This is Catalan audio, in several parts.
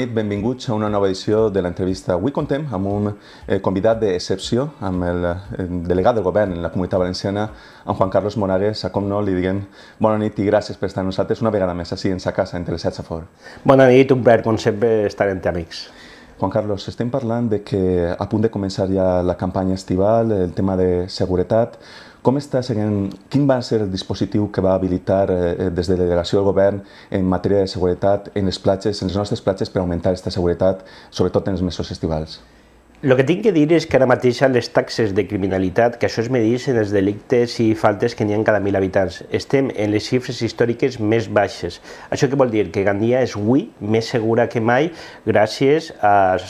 nit, benvinguts a una nova edició de l'entrevista Avui Contem amb un eh, convidat d'excepció, amb el, eh, delegat del govern en la comunitat valenciana, en Juan Carlos Monagues, a com no li diguem bona nit i gràcies per estar amb nosaltres una vegada més així en sa casa, interessats a fora. Bona nit, un plaer, com sempre, estar entre amics. Juan Carlos, estem parlant de que a punt de començar ja la campanya estival, el tema de seguretat, com està seguint, quin va ser el dispositiu que va habilitar eh, eh, des de la delegació del govern en matèria de seguretat en les platges, en les nostres platges per augmentar aquesta seguretat, sobretot en els mesos estivals? El que tinc que dir és que ara mateix les taxes de criminalitat, que això es medeix en els delictes i faltes que n'hi ha cada mil habitants, estem en les xifres històriques més baixes. Això què vol dir? Que Gandia és avui més segura que mai gràcies al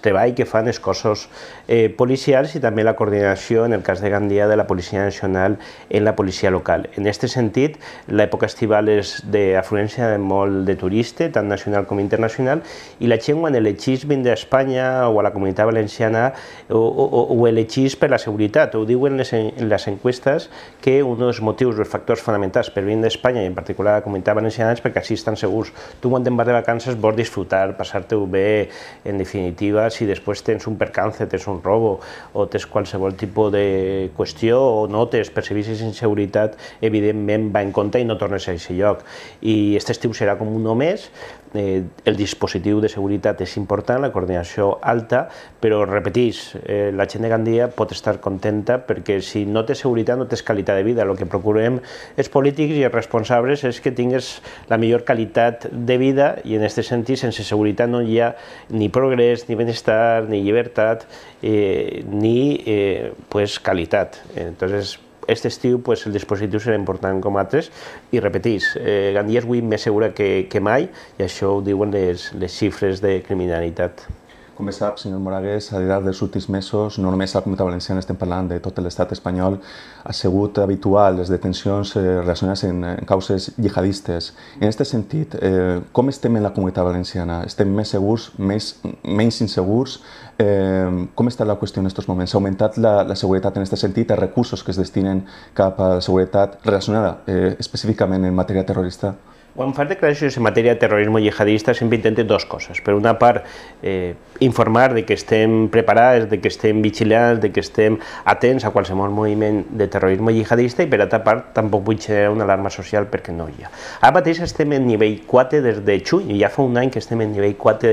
treball que fan els cossos eh, policials i també la coordinació, en el cas de Gandia, de la Policia Nacional en la policia local. En aquest sentit, l'època estival és d'afluència de molt de turista, tant nacional com internacional, i la gent quan elegís vindre a Espanya o a la comunitat Valenciana ho, ho, ho elegís per la seguretat. Ho diuen les, en les enquestes que un dels motius, els factors fonamentals per venir d'Espanya i en particular a la comunitat valenciana és perquè així estan segurs. Tu quan te'n vas de vacances vols disfrutar, passar-te-ho bé, en definitiva, si després tens un percance, tens un robo o tens qualsevol tipus de qüestió o notes, percebis inseguretat, evidentment va en compte i no tornes a aquest lloc. I aquest estiu serà com un no més, eh, el dispositiu de seguretat és important, la coordinació alta, però repetís, eh, la gent de Gandia pot estar contenta perquè si no té seguretat no tens qualitat de vida. El que procurem els polítics i els responsables és que tingues la millor qualitat de vida i en aquest sentit sense seguretat no hi ha ni progrés, ni benestar, ni llibertat, eh, ni eh, pues, qualitat. Entonces, aquest estiu pues, el dispositiu serà important com altres i repetís, eh, Gandia és avui més segura que, que mai i això ho diuen les, les xifres de criminalitat. Com bé sap, senyor Moragues, a llarg dels últims mesos, no només a la Comunitat Valenciana estem parlant de tot l'estat espanyol, ha sigut habitual les detencions eh, relacionades en, causes jihadistes. En aquest sentit, eh, com estem en la Comunitat Valenciana? Estem més segurs, més, menys insegurs? Eh, com està la qüestió en aquests moments? Ha augmentat la, la seguretat en aquest sentit, els recursos que es destinen cap a la seguretat relacionada específicament en matèria terrorista? Quan fas declaracions en matèria de terrorisme jihadista sempre intentes dues coses. Per una part, eh, informar de que estem preparats, de que estem vigilants, de que estem atents a qualsevol moviment de terrorisme jihadista i per altra part tampoc vull generar una alarma social perquè no hi ha. Ara mateix estem en nivell 4 des de juny, ja fa un any que estem en nivell 4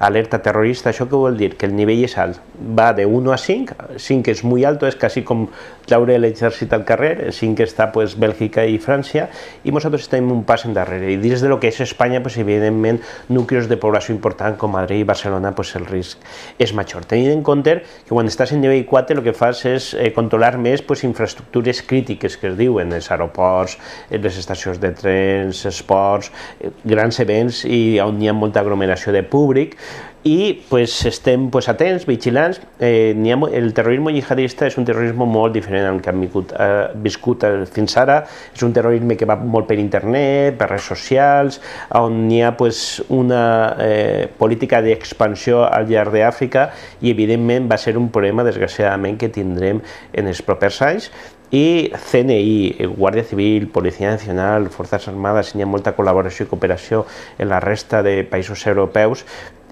d'alerta terrorista. Això què vol dir? Que el nivell és alt, va de 1 a 5, 5 és molt alt, és quasi com traure l'exèrcit al carrer, 5 està pues, Bèlgica i França, i nosaltres estem un pas endarrere carrera. I dins de lo que és Espanya, pues, evidentment, nuclis de població important com Madrid i Barcelona, pues, el risc és major. Tenint en compte que quan estàs en nivell 4 el que fas és eh, controlar més pues, infraestructures crítiques que es diuen, els aeroports, eh, les estacions de trens, esports, eh, grans events i on hi ha molta aglomeració de públic, i pues, estem pues, atents, vigilants. Eh, ha, el terrorisme jihadista és un terrorisme molt diferent al que hem vingut, eh, viscut eh, fins ara. És un terrorisme que va molt per internet, per redes socials, on hi ha pues, una eh, política d'expansió al llarg d'Àfrica i evidentment va ser un problema, desgraciadament, que tindrem en els propers anys i CNI, eh, Guàrdia Civil, Policia Nacional, Forces Armades, hi ha molta col·laboració i cooperació en la resta de països europeus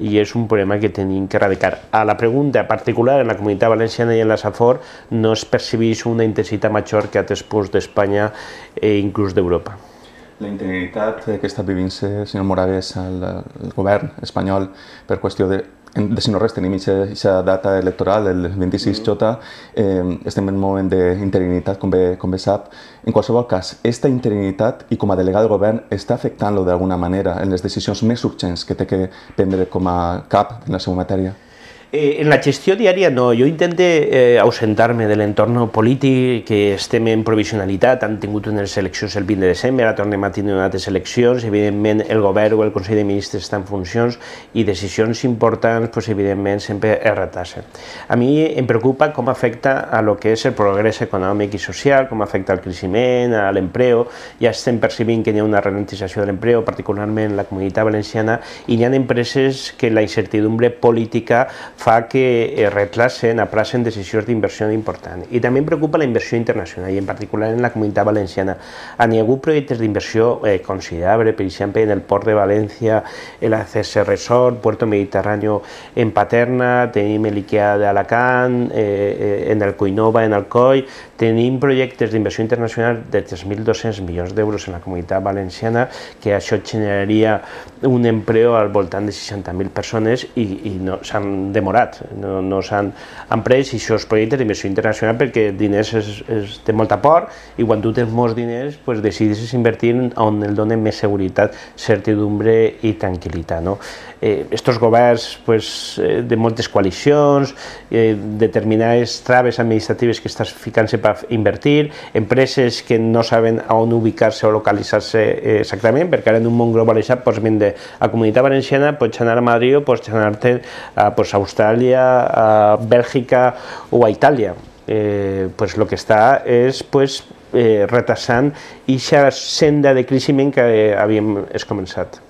i és un problema que tenim que erradicar. A la pregunta particular en la comunitat valenciana i en la SAFOR no es percebeix una intensitat major que a altres punts d'Espanya e inclús d'Europa. La integritat que està vivint-se, senyor Moragues, el, al govern espanyol per qüestió de de si no res tenim aquesta data electoral, el 26J, mm. eh, estem en un moment d'interinitat, com, bé, com bé sap. En qualsevol cas, aquesta interinitat i com a delegat del govern està afectant-lo d'alguna manera en les decisions més urgents que té que prendre com a cap en la seva matèria? Eh, en la gestió diària no, jo intento eh, ausentar-me de l'entorn polític, que estem en provisionalitat, han tingut unes eleccions el 20 de desembre, ara tornem a tenir unes eleccions, evidentment el govern o el Consell de Ministres estan en funcions i decisions importants, pues, evidentment, sempre es retassen. A mi em preocupa com afecta a lo que és el progrés econòmic i social, com afecta al creixement, a l'empreu, ja estem percebint que hi ha una ralentització de l'empleo, particularment en la comunitat valenciana, i hi ha empreses que la incertidumbre política fa que eh, retrasen, aprasen decisiones de inversión importantes. Y también preocupa la inversión internacional, y en particular en la Comunidad valenciana. Hi proyectos proyectos de inversión eh, considerable, per en el port de Valencia, el ACS Resort, Puerto Mediterráneo en Paterna, tenim de de eh, eh, en el en Alcoy, tenim de inversión internacional de 3.200 de euros en la Comunidad valenciana, que això generaría un empleo al voltant de 60.000 personas y se no, han elaborats, no, no s'han emprès i això és projecte d'inversió internacional perquè diners és, és, té molt a por i quan tu tens molts diners pues, decideixes invertir on el donen més seguretat, certidumbre i tranquil·litat. No? Eh, estos governs pues, eh, de moltes coaliciones, eh, determinadas determinades administrativas administratives que están ficant para invertir, empresas que no saben a on ubicarse o localizarse exactamente, porque exactament, en un món globalitzat pots pues, de a comunidad Valenciana, pots anar a Madrid o pots a, pues, a Bélgica a Bèlgica o a Italia. pues lo que está es pues, eh, senda de crisis que eh, es començat.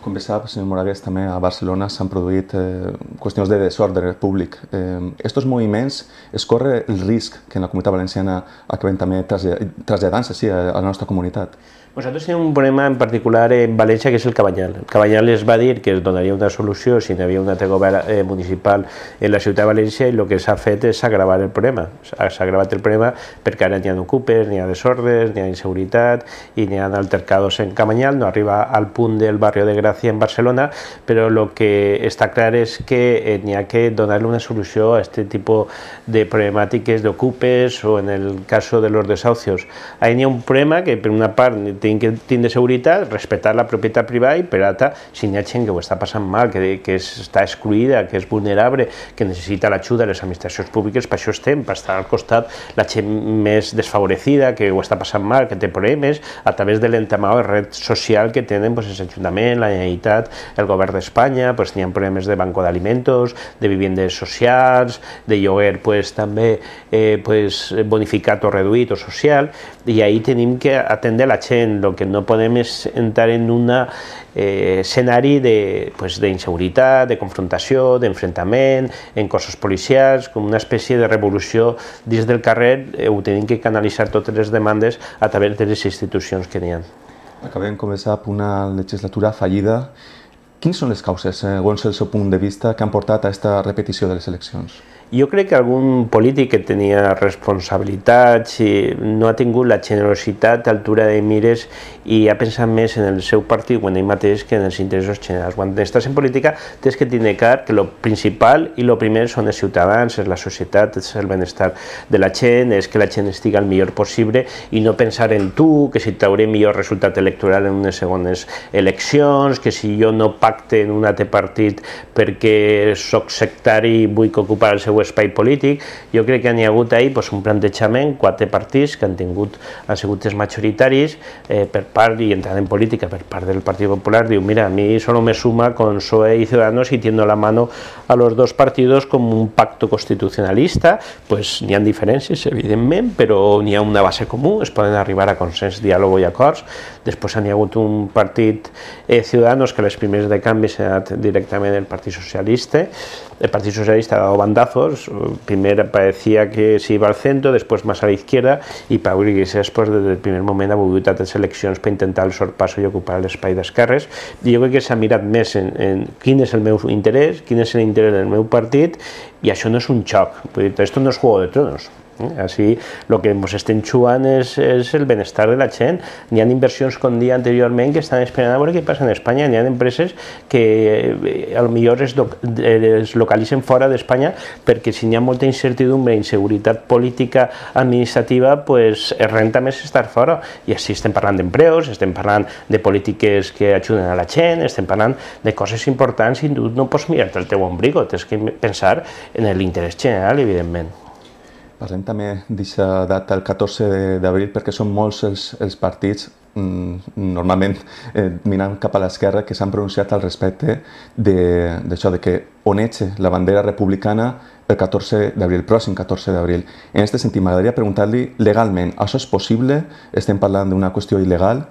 Com bé sap, senyor Moragues, també a Barcelona s'han produït eh, qüestions de desordre públic. Eh, estos moviments es corre el risc que en la comunitat valenciana acaben també traslladant-se sí, a la nostra comunitat. Vosaltres teniu un problema en particular en València, que és el Cabanyal. El Cabanyal es va dir que es donaria una solució si n'hi havia un altre govern eh, municipal en la ciutat de València i el que s'ha fet és agravar el problema. S'ha agravat el problema perquè ara n'hi ha ocupes, n'hi ha desordres, n'hi ha inseguretat i n'hi ha altercados en Cabanyal, no arriba al punt del barri de Gràcia en Barcelona, però el que està clar és que eh, n'hi ha que donar una solució a aquest tipus de problemàtiques d'ocupes o en el cas de los desahucios. Ahí n'hi ha un problema que per una part tenen que tindre seguretat, respectar la propietat privada i per altra, si hi ha gent que ho està passant mal, que, que és, està excluïda, que és vulnerable, que necessita l'ajuda de les administracions públiques, per això estem, per estar al costat la gent més desfavorecida, que ho està passant mal, que té problemes, a través de l'entamà de red social que tenen pues, els ajuntaments, la Generalitat, el Govern d'Espanya, pues, doncs, problemes de banco d'alimentos, de vivendes socials, de lloguer pues, també eh, pues, bonificat o reduït o social, i ahir tenim que atendre la gent bien. Lo que no podem és entrar en un eh, escenari de, pues, d'inseguretat, de confrontació, d'enfrontament, en cossos policials, com una espècie de revolució dins del carrer, eh, ho tenim que canalitzar totes les demandes a través de les institucions que n'hi ha. Acabem, començar és una legislatura fallida. Quines són les causes, eh, segons el seu punt de vista, que han portat a aquesta repetició de les eleccions? Jo crec que algun polític que tenia responsabilitats i no ha tingut la generositat, altura de mires i ha pensat més en el seu partit o en ell mateix que en els interessos generals. Quan estàs en política tens que tenir clar que el principal i el primer són els ciutadans, és la societat, és el benestar de la gent, és que la gent estigui el millor possible i no pensar en tu, que si t'hauré millor resultat electoral en unes segones eleccions, que si jo no pacte en un altre partit perquè sóc sectari i vull que ocupar el seu espai polític. Jo crec que hi ha hagut ahir doncs, un plantejament, quatre partits que han tingut, han sigut els majoritaris eh, per part, i entrant en política, per part del Partit Popular, diu, mira, a mi solo me suma con PSOE i Ciudadanos i tiendo la mano a los dos partidos com un pacto constitucionalista, pues n'hi ha diferències, evidentment, però n'hi ha una base comú, es poden arribar a consens, diàleg i acords. Després n'hi ha hagut un partit eh, Ciudadanos que les primers de canvi s'ha anat directament el Partit Socialista, el Partit Socialista ha dado bandazos, lados, eh, primero parecía que se iba al centro, después más a la izquierda, i Pau Iglesias pues, desde del primer moment ha volgut a tres elecciones per intentar el sorpasso i ocupar l'espai d'esquerres, i jo crec que s'ha mirat més en, en quin és el meu interès, quin és l'interès del meu partit, i això no és un xoc, vull dir, esto no és Juego de Tronos, Eh, així, el que ens estem xuant és, és el benestar de la gent. hi ha inversions, com dia anteriorment, que estan esperant a veure què passa en Espanya. hi ha empreses que eh, a lo millor es, eh, es localitzen fora d'Espanya perquè si hi ha molta incertidumbre, inseguretat política, administrativa, pues, es renta més estar fora. I així estem parlant d'empreus, estem parlant de polítiques que ajuden a la gent, estem parlant de coses importants i tu no pots mirar-te el teu ombrigo, tens que pensar en l'interès general, evidentment. Parlem també d'aquesta data, el 14 d'abril, perquè són molts els, els partits mm, normalment eh, mirant cap a l'esquerra que s'han pronunciat al respecte d'això de, de que onetge la bandera republicana el 14 d'abril, pròxim 14 d'abril. En aquest sentit, m'agradaria preguntar-li legalment, això és possible? Estem parlant d'una qüestió il·legal?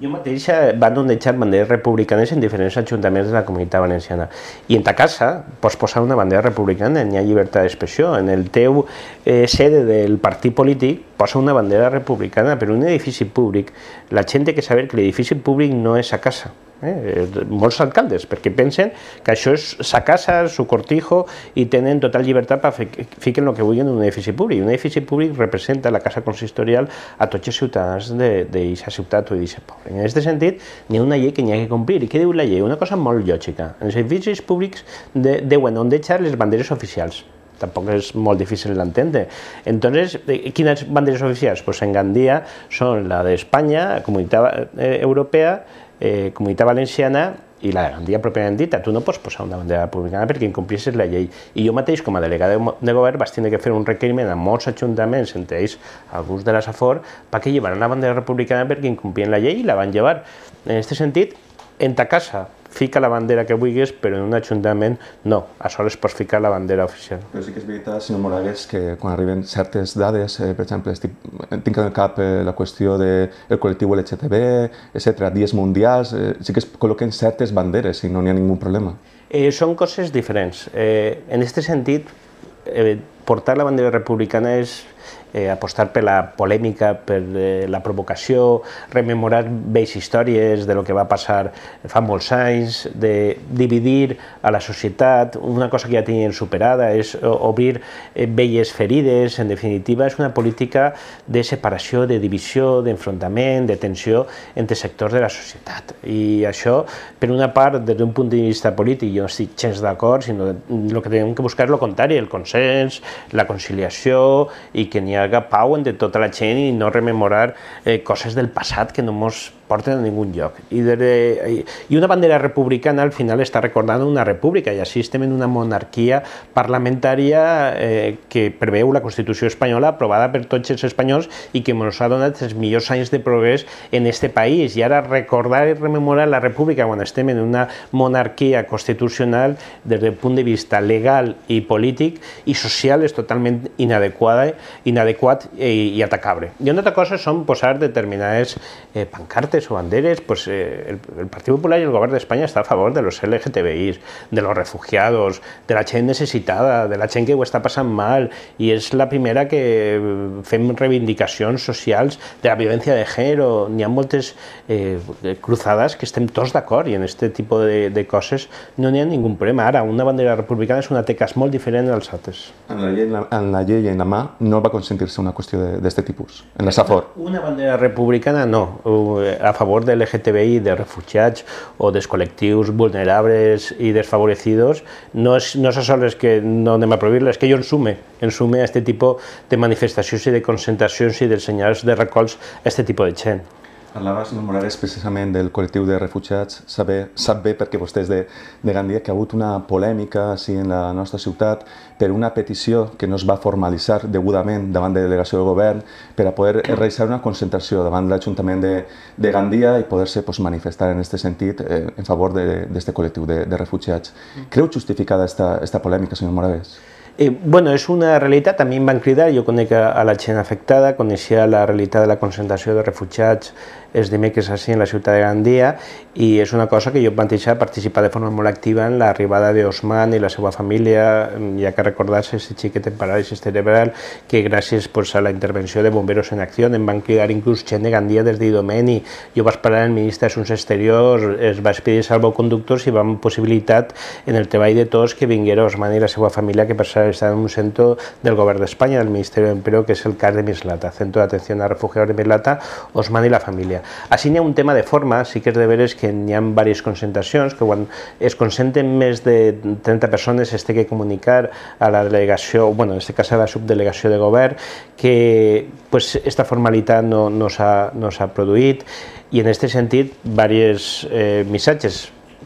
Jo mateixa va donejar banderes republicanes en diferents ajuntaments de la comunitat valenciana. I en ta casa pots posar una bandera republicana, n'hi ha llibertat d'expressió. En el teu eh, sede del partit polític posa una bandera republicana, però un edifici públic la gent ha que saber que l'edifici públic no és a casa eh? molts alcaldes, perquè pensen que això és sa casa, su cortijo, i tenen total llibertat per fiquen el que vulguin en un edifici públic. Un edifici públic representa la casa consistorial a tots els ciutadans d'aquesta ciutat o d'aquest poble. En aquest sentit, n'hi ha una llei que n'hi ha que complir. I què diu la llei? Una cosa molt lògica. En els edificis públics de, deuen on deixar les banderes oficials tampoc és molt difícil d'entendre. Entonces, quines banderes oficials? Pues en Gandia són la d'Espanya, la Comunitat eh, Europea, eh, Comunitat Valenciana i la Gandia pròpiament dita. Tu no pots posar una bandera republicana perquè incomplissis la llei. I jo mateix, com a delegat de govern, vaig tenir que fer un requeriment a molts ajuntaments, entre ells alguns de la Safor, perquè llevaran la bandera republicana perquè incomplien la llei i la van llevar. En aquest sentit, en ta casa fica la bandera que vulguis, però en un ajuntament no, a aleshores pots ficar la bandera oficial. Però sí que és veritat, senyor Moragues, que quan arriben certes dades, eh, per exemple, estic, tinc en el cap eh, la qüestió del de col·lectiu LGTB, etc., dies mundials, eh, sí que es col·loquen certes banderes i no n'hi ha ningú problema. Eh, són coses diferents. Eh, en aquest sentit, eh, portar la bandera republicana és, eh, apostar per la polèmica, per eh, la provocació, rememorar vells històries de lo que va passar fa molts anys, de dividir a la societat, una cosa que ja tenien superada, és obrir eh, velles ferides, en definitiva és una política de separació, de divisió, d'enfrontament, de tensió entre sectors de la societat. I això, per una part, des d'un punt de vista polític, jo no estic gens d'acord, sinó el que hem de buscar és el contrari, el consens, la conciliació i que n'hi ha haga pau entre tota la gent i no rememorar eh, coses del passat que no ens porten a ningú lloc. I, de, I una bandera republicana al final està recordant una república i estem en una monarquia parlamentària eh, que preveu la Constitució espanyola aprovada per tots els espanyols i que ens ha donat els millors anys de progrés en este país. I ara recordar i rememorar la república quan estem en una monarquia constitucional des del punt de vista legal i polític i social és totalment inadequada, inadequat i, i atacable. I una altra cosa són posar determinades eh, pancartes o banderes, pues eh, el, el, Partido Popular y el Gobierno de España está a favor de los LGTBI, de los refugiados, de la gente necesitada, de la gente que está està passant mal, y és la primera que mm, fem reivindicacions socials de la violencia de gènere, ni ha moltes eh, cruzadas que estem tots d'acord, i en este tipus de, de coses no hay ha problema. Ara, una bandera republicana és una teca molt diferent al SATES. En la llei, en la, llei, en la mà no va consentir-se una qüestió este tipus, en la SAFOR. Una bandera republicana no, eh, a favor del LGTBI, de refugiados o de colectivos vulnerables y desfavorecidos, no, es no solo es que no me prohibirlo es que yo en sume, a este tipo de manifestaciones y de concentraciones y de señales de recalls a tipo este tipo de gent. Parlaves, Morales, precisament del col·lectiu de refugiats. Saber, sap bé, perquè vostè és de, de Gandia, que ha hagut una polèmica sí, en la nostra ciutat per una petició que no es va formalitzar degudament davant de delegació del govern per a poder realitzar una concentració davant de l'Ajuntament de, de Gandia i poder-se pues, manifestar en aquest sentit eh, en favor d'aquest col·lectiu de, de refugiats. Mm. Creu justificada esta, esta polèmica, senyor Morales? Eh, bueno, és una realitat, també em van cridar, jo conec a la gent afectada, coneixia la realitat de la concentració de refugiats els dimecres així en la ciutat de Gandia i és una cosa que jo deixar participar de forma molt activa en l'arribada d'Osman i la seva família, ja mm, que recordar-se aquest xiquet en paràlisis cerebral que gràcies pues, a la intervenció de Bomberos en Acció em van cridar inclús gent de Gandia des d'Idomeni, jo vaig parlar amb el ministre d'Assuns Exteriors, es va expedir salvoconductors i vam possibilitat en el treball de tots que vinguera Osman i la seva família que passava está en un centro del Gobierno de España, del Ministerio de Empleo, que es el CAR de Mislata, Centro de Atención a Refugiados de Mislata, Osman y la Familia. Así un tema de forma, sí que es de que ya varias varias concentraciones, que cuando es en mes de 30 personas este que comunicar a la delegación, bueno, en este caso a la subdelegación de Gobierno, que pues, esta formalidad no, ha, nos ha Y y en este sentido, varios eh,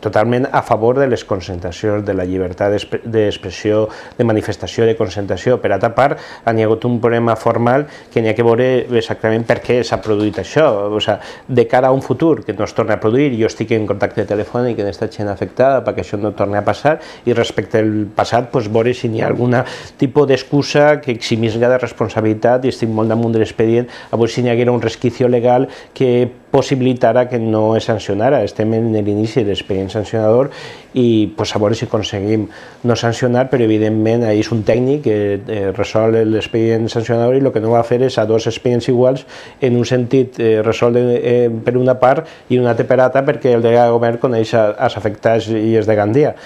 totalment a favor de les concentracions, de la llibertat d'expressió, de manifestació, de concentració. Per altra part, hi ha hagut un problema formal que n'hi ha que veure exactament per què s'ha produït això. O sigui, de cara a un futur que no es torna a produir, jo estic en contacte telefònic amb aquesta gent afectada perquè això no torni a passar i respecte al passat, doncs, veure si n'hi ha algun tipus d'excusa que eximisga de responsabilitat i estic molt damunt de l'expedient a veure si n'hi haguera un resquicio legal que possibilitarà que no es sancionara. Estem en l'inici de l'expedient sancionador i pues, a veure si aconseguim no sancionar, però evidentment ahir és un tècnic que eh, resol l'expedient sancionador i el que no va fer és a dos expedients iguals, en un sentit eh, resol eh, per una part i una altra per altra perquè el de govern coneix els afectats i els de Gandia.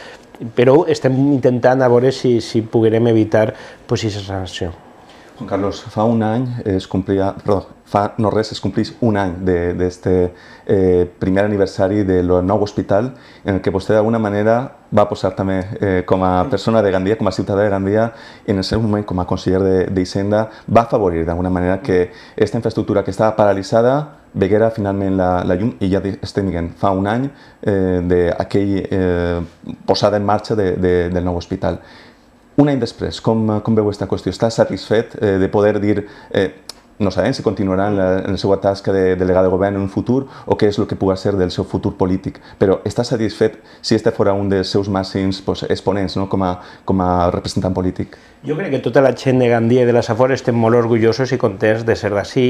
Però estem intentant a veure si, si poguerem evitar pues, aquesta sanció. Juan Carlos, fa un any es cumplía, perdón, no res es un año de este eh, primer aniversario del nuevo hospital en el que usted pues, de alguna manera va a posar también eh, como persona de Gandía, como ciudadana de Gandía, y en momento momento como de de, de a va de alguna manera que esta infraestructura que estaba paralizada veguera finalmente la, la llum ya ya en este fa un año eh, de aquella posada en marcha del nuevo hospital. Un any després, com, eh, com veu aquesta qüestió? Està satisfet eh, de poder dir eh, no sabem si continuarà en la, en la seva tasca de delegat de govern en un futur o què és el que pugui ser del seu futur polític. Però està satisfet si este fora un dels seus màxims pues, exponents no? com, a, com a representant polític? Jo crec que tota la gent de Gandia i de les Afores estem molt orgullosos i contents de ser d'ací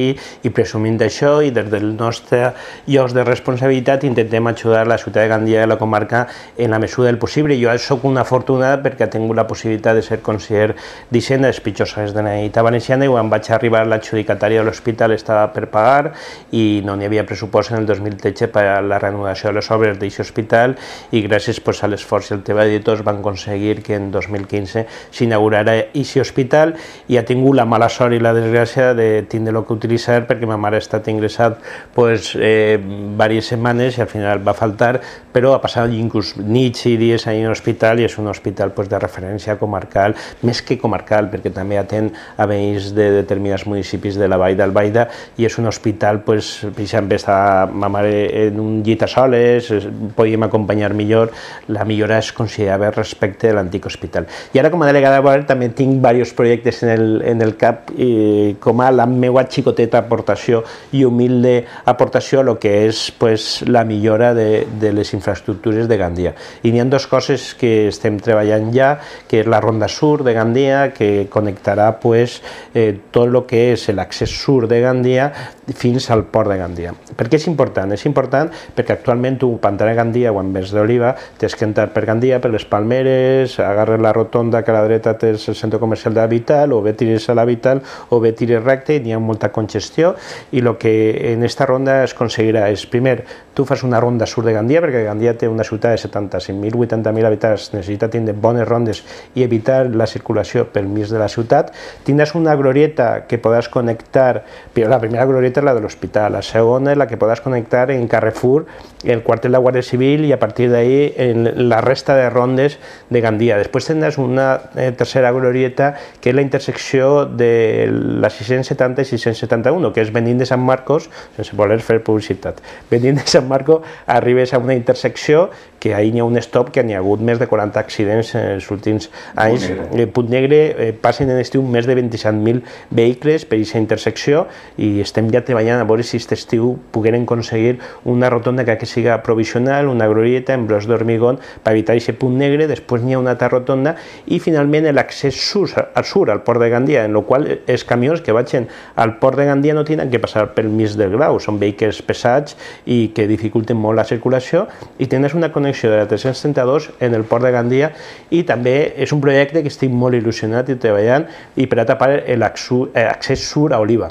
i presumint d'això i des del nostre lloc de responsabilitat intentem ajudar la ciutat de Gandia i la comarca en la mesura del possible. Jo sóc una afortunada perquè he tingut la possibilitat de ser conseller d'Hisenda dels pitjors anys de la Generalitat Valenciana i quan vaig arribar l'adjudicatària de l'hospital estava per pagar i no n'hi havia pressupost en el 2013 per a la renovació de les obres d'aquest hospital i gràcies pues, a l'esforç i el treball de tots van aconseguir que en 2015 s'inaugurara Easy Hospital i ha tingut la mala sort i la desgràcia de tindre-lo que utilitzar perquè ma mare ha estat ingressat pues, eh, diverses setmanes i al final va faltar, però ha passat inclús nits i dies a en l'hospital i és un hospital pues, de referència comarcal, més que comarcal, perquè també atén a veïns de determinats municipis de la Vall d'Albaida i és un hospital, pues, per exemple, està ma mare en un llit a soles, podíem acompanyar millor, la millora es considerava respecte de l'antic hospital. I ara com a delegada també tinc diversos projectes en el, en el cap i com a la meva xicoteta aportació i humilde aportació a lo que és pues, la millora de, de les infraestructures de Gandia. I n'hi ha dues coses que estem treballant ja, que és la Ronda Sur de Gandia, que connectarà pues, eh, tot el que és l'accés sur de Gandia fins al port de Gandia. Per què és important? És important perquè actualment tu, per entrar a Gandia o en Vents d'Oliva, tens que entrar per Gandia, per les Palmeres, agarres la rotonda que a la dreta tens centre comercial de Vital, o bé tires a l'Habital o bé tires recte i hi ha molta congestió i el que en esta ronda es aconseguirà és primer tu fas una ronda sur de Gandia, perquè Gandia té una ciutat de 75.000, 80.000 habitants, necessita tindre bones rondes i evitar la circulació pel mig de la ciutat, tindràs una glorieta que podràs connectar, la primera glorieta és la de l'hospital, la segona és la que podràs connectar en Carrefour, el quartel de la Guàrdia Civil i a partir d'ahí en la resta de rondes de Gandia. Després tindràs una eh, tercera glorieta que és la intersecció de la 670 i 671, que és venint de Sant Marcos, sense voler fer publicitat, venint de Sant Marco arribes a una intersección que ahir hi ha un stop que n'hi ha hagut més de 40 accidents en els últims anys. Punt negre, eh, Punt negre eh, passen en estiu més de 27.000 vehicles per aquesta intersecció i estem ja treballant a veure si aquest estiu pogueren aconseguir una rotonda que siga provisional, una glorieta en blocs d'hormigón per evitar aquest punt negre, després n'hi ha una altra rotonda i finalment l'accés sur, al port de Gandia, en el qual els camions que vagin al port de Gandia no tenen que passar pel mig del grau, són vehicles pesats i que dificulten molt la circulació i tindràs una connexió connexió de la 332 en el port de Gandia i també és un projecte que estic molt il·lusionat i treballant i per altra part l'accés eh, sur a Oliva.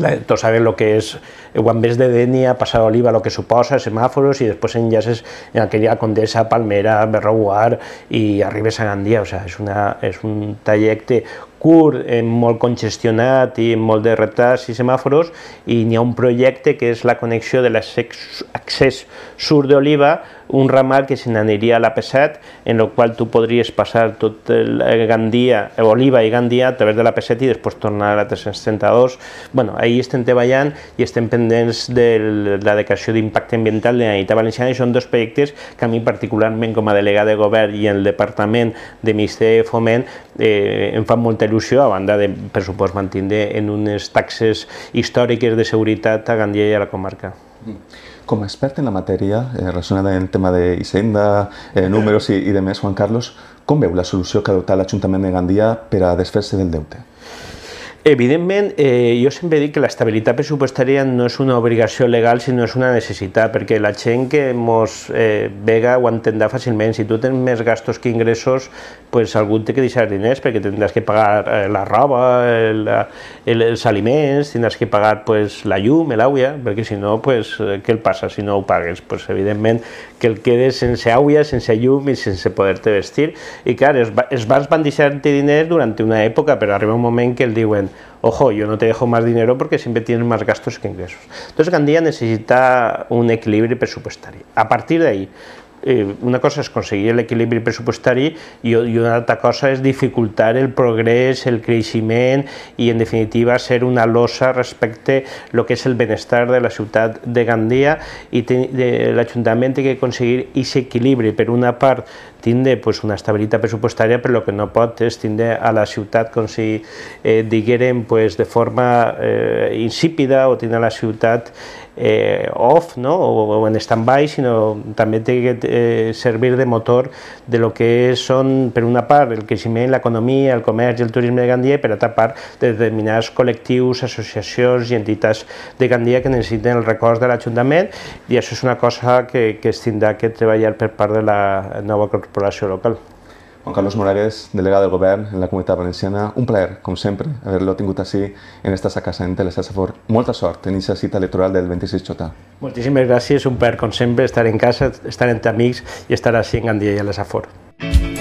La, tots saben lo que és, eh, quan ves de Denia, passar a Oliva, lo que suposa, semàforos i després enllaces en aquella Condesa, Palmera, Berroguar i arribes a Gandia, o sea, és, una, és un trajecte curt, eh, molt congestionat i molt de retards i semàforos i n'hi ha un projecte que és la connexió de l'accés sur d'Oliva un ramal que se n'aniria a la Peset, en el qual tu podries passar tot el Gandia, Oliva i Gandia a través de la Peset i després tornar a la 332. bueno, ahir estem treballant i estem pendents de la declaració d'impacte ambiental de la Generalitat Valenciana i són dos projectes que a mi particularment com a delegat de govern i el Departament de Ministeri de Foment eh, em fan molta il·lusió a banda de pressupost mantenir en unes taxes històriques de seguretat a Gandia i a la comarca. Mm. Como expert en la matèria eh, relacionada amb el tema de Hisenda, eh, números i, i demés, Juan Carlos, com veu la solució que ha adoptat l'Ajuntament de Gandia per a desfer-se del deute? Evidentment, eh, jo sempre dic que l'estabilitat pressupostària no és una obligació legal, sinó és una necessitat, perquè la gent que ens eh, vega ho entendrà fàcilment. Si tu tens més gastos que ingressos, pues algú té que deixar diners, perquè tindràs que pagar eh, la roba, la, el, els aliments, tindràs que pagar pues, la llum, l'àvia, perquè si no, pues, eh, què el passa si no ho pagues? Pues, evidentment que el quedes sense àvia, sense llum i sense poder-te vestir. I clar, es, es van deixar-te diners durant una època, però arriba un moment que el diuen Ojo, yo no te dejo más dinero porque siempre tienes más gastos que ingresos. Entonces Gandía necesita un equilibrio presupuestario. A partir de ahí, eh, una cosa és aconseguir l'equilibri pressupostari i, i una altra cosa és dificultar el progrés, el creixement i en definitiva ser una losa respecte lo que és el benestar de la ciutat de Gandia i l'Ajuntament ha que aconseguir aquest equilibri. Per una part tindre pues, una estabilitat pressupostària però el que no pot és tindre a la ciutat com si eh, diguérem pues, de forma eh, insípida o tindre a la ciutat eh, off ¿no? o, o en stand-by, sino també té que eh, servir de motor de lo que són, per una part, el creixement, l'economia, el comerç i el turisme de Gandia i per altra part de determinats col·lectius, associacions i entitats de Gandia que necessiten el record de l'Ajuntament i això és una cosa que, que es tindrà que treballar per part de la nova corporació local. Juan Carlos Morales, delegado del govern en la Comunidad Valenciana. Un plaer, com sempre, haver-lo tingut així en esta casa, en Telesasa Fort. Molta sort en esa cita electoral del 26J. Moltíssimes gràcies, un plaer, com sempre, estar en casa, estar entre amigos i estar así en Gandia i a l'Esafort.